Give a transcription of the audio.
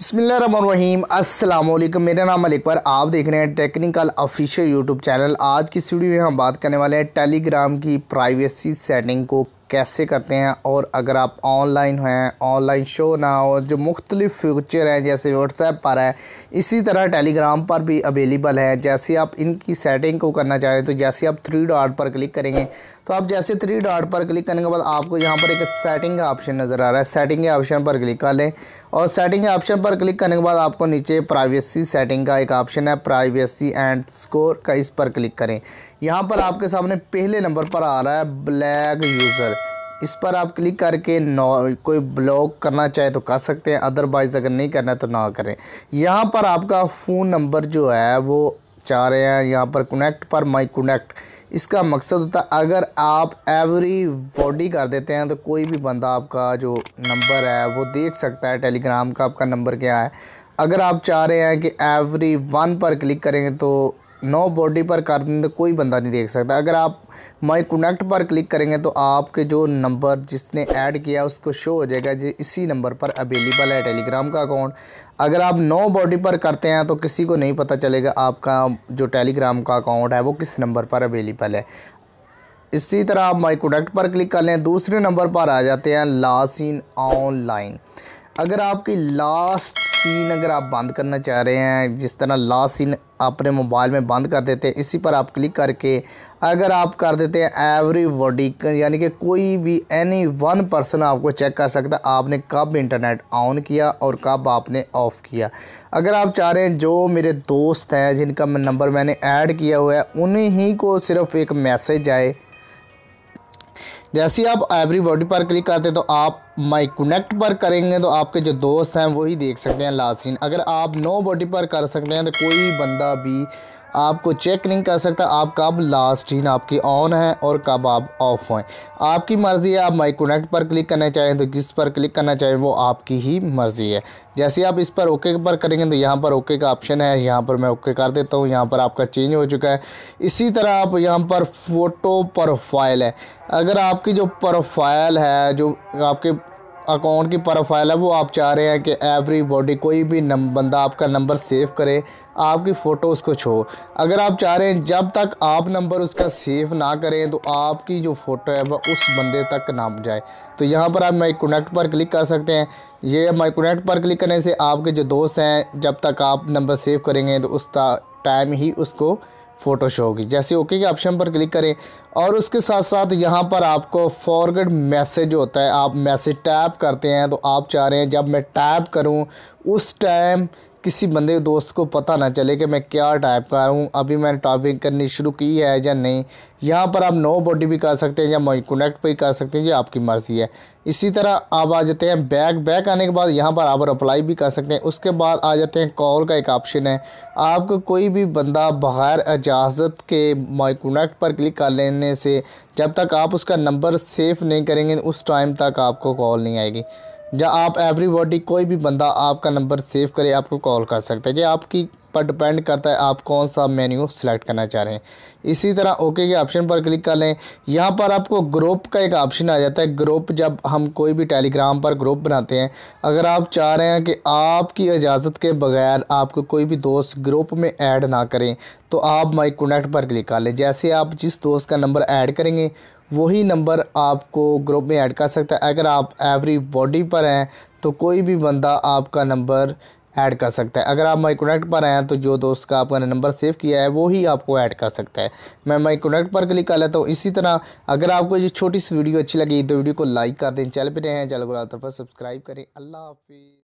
बसमीम असल मेरा नाम मलिक पर आप देख रहे हैं टेक्निकल ऑफिशियल यूट्यूब चैनल आज की इस वीडियो में हम बात करने वाले हैं टेलीग्राम की प्राइवेसी सेटिंग को कैसे करते हैं और अगर आप ऑनलाइन हैं ऑनलाइन शो ना हो जो मुख्तलिफ़ फ्यूचर हैं जैसे व्हाट्सएप पर है इसी तरह टेलीग्राम पर भी अवेलेबल है जैसे आप इनकी सेटिंग को करना चाह रहे हैं तो जैसे आप थ्री डॉट पर क्लिक करेंगे तो आप जैसे थ्री डॉट पर क्लिक करने के बाद आपको यहाँ पर एक सेटिंग का ऑप्शन नज़र आ रहा है सेटिंग के ऑप्शन पर क्लिक कर लें और सेटिंग के ऑप्शन पर क्लिक करने के बाद आपको नीचे प्राइवेसी सेटिंग का एक ऑप्शन है प्राइवेसी एंड स्कोर का इस पर क्लिक करें यहाँ पर आपके सामने पहले नंबर पर आ रहा है ब्लैक यूज़र इस पर आप क्लिक करके नॉ कोई ब्लॉक करना चाहे तो कर सकते हैं अदरवाइज़ अगर नहीं करना तो ना करें यहाँ पर आपका फ़ोन नंबर जो है वो चाह रहे हैं यहाँ पर कनेक्ट पर माई कनेक्ट इसका मकसद होता है अगर आप एवरी बॉडी कर देते हैं तो कोई भी बंदा आपका जो नंबर है वो देख सकता है टेलीग्राम का आपका नंबर क्या है अगर आप चाह रहे हैं कि एवरी वन पर क्लिक करेंगे तो नो बॉडी पर कर देंगे तो कोई बंदा नहीं देख सकता अगर आप माई कनेक्ट पर क्लिक करेंगे तो आपके जो नंबर जिसने ऐड किया उसको शो हो जाएगा जी इसी नंबर पर अवेलेबल है टेलीग्राम का अकाउंट अगर आप नो बॉडी पर करते हैं तो किसी को नहीं पता चलेगा आपका जो टेलीग्राम का अकाउंट है वो किस नंबर पर अवेलेबल है इसी तरह आप माई कनेक्ट पर क्लिक कर लें दूसरे नंबर पर आ जाते हैं लासिन ऑनलाइन अगर आपकी लास्ट सीन अगर आप बंद करना चाह रहे हैं जिस तरह लास्ट सीन अपने मोबाइल में बंद कर देते हैं इसी पर आप क्लिक करके अगर आप कर देते हैं एवरी बॉडी यानी कि कोई भी एनी वन पर्सन आपको चेक कर सकता है आपने कब इंटरनेट ऑन किया और कब आपने ऑफ़ किया अगर आप चाह रहे हैं जो मेरे दोस्त हैं जिनका नंबर मैंने ऐड किया हुआ है उन्हीं ही को सिर्फ़ एक मैसेज आए जैसे आप एवरी बॉडी पर क्लिक करते तो आप माई कनेक्ट पर करेंगे तो आपके जो दोस्त हैं वही देख सकते हैं लास्ट सीन अगर आप नो बॉडी पर कर सकते हैं तो कोई बंदा भी आपको चेक नहीं कर सकता आप कब लास्ट सीन आपकी ऑन है और कब आप ऑफ हैं आपकी मर्ज़ी है आप माई कनेक्ट पर क्लिक करना चाहें तो किस पर क्लिक करना चाहें वो आपकी ही मर्ज़ी है जैसे आप इस पर ओके पर करेंगे तो यहाँ पर ओके का ऑप्शन है यहाँ पर मैं ओके कर देता हूँ यहाँ पर आपका चेंज हो चुका है इसी तरह आप यहाँ पर फ़ोटो प्रोफाइल है अगर आपकी जो प्रोफाइल है जो आपके अकाउंट की प्रोफाइल है वो आप चाह रहे हैं कि एवरी बॉडी कोई भी बंदा आपका नंबर सेव करे आपकी फ़ोटो उसको छो अगर आप चाह रहे हैं जब तक आप नंबर उसका सेव ना करें तो आपकी जो फ़ोटो है वह उस बंदे तक ना जाए तो यहाँ पर आप माई कनेक्ट पर क्लिक कर सकते हैं ये माई कनेक्ट पर क्लिक करने से आपके जो दोस्त हैं जब तक आप नंबर सेव करेंगे तो उस टाइम ही उसको फ़ोटो शो होगी जैसे ओके के ऑप्शन पर क्लिक करें और उसके साथ साथ यहाँ पर आपको फॉरवर्ड मैसेज होता है आप मैसेज टैप करते हैं तो आप चाह रहे हैं जब मैं टैप करूँ उस टाइम किसी बंदे दोस्त को पता ना चले कि मैं क्या टाइप रहा हूँ अभी मैंने टॉपिंग करनी शुरू की है या नहीं यहाँ पर आप नो बॉडी भी कर सकते हैं या मोई कनेक्ट भी कर सकते हैं जो आपकी मर्ज़ी है इसी तरह आप आ जाते हैं बैक बैक आने के बाद यहाँ पर आप अप्लाई भी कर सकते हैं उसके बाद आ जाते हैं कॉल का एक ऑप्शन है आपको कोई भी बंदा बग़ैर इजाज़त के माई कनेक्ट पर क्लिक कर लेने से जब तक आप उसका नंबर सेव नहीं करेंगे उस टाइम तक आपको कॉल नहीं आएगी या आप एवरीबॉडी कोई भी बंदा आपका नंबर सेव करे आपको कॉल कर सकता है ये आपकी पर डिपेंड करता है आप कौन सा मेन्यू सेलेक्ट करना चाह रहे हैं इसी तरह ओके के ऑप्शन पर क्लिक कर लें यहाँ पर आपको ग्रुप का एक ऑप्शन आ जाता है ग्रुप जब हम कोई भी टेलीग्राम पर ग्रुप बनाते हैं अगर आप चाह रहे हैं कि आपकी इजाज़त के बगैर आपको कोई भी दोस्त ग्रुप में ऐड ना करें तो आप माई कनेक्ट पर क्लिक कर लें जैसे आप जिस दोस्त का नंबर ऐड करेंगे वही नंबर आपको ग्रुप में ऐड कर सकता है अगर आप एवरी बॉडी पर हैं तो कोई भी बंदा आपका नंबर ऐड कर सकता है अगर आप माई कनेक्ट पर हैं तो जो दोस्त का आपका नंबर सेव किया है वो ही आपको ऐड कर सकता है मैं माई कनेक्ट पर क्लिक कर लेता हूँ इसी तरह अगर आपको ये छोटी सी वीडियो अच्छी लगी तो वीडियो को लाइक कर दें चैनल पर रहें चैनल को सब्सक्राइब करें अल्लाह हाफिज़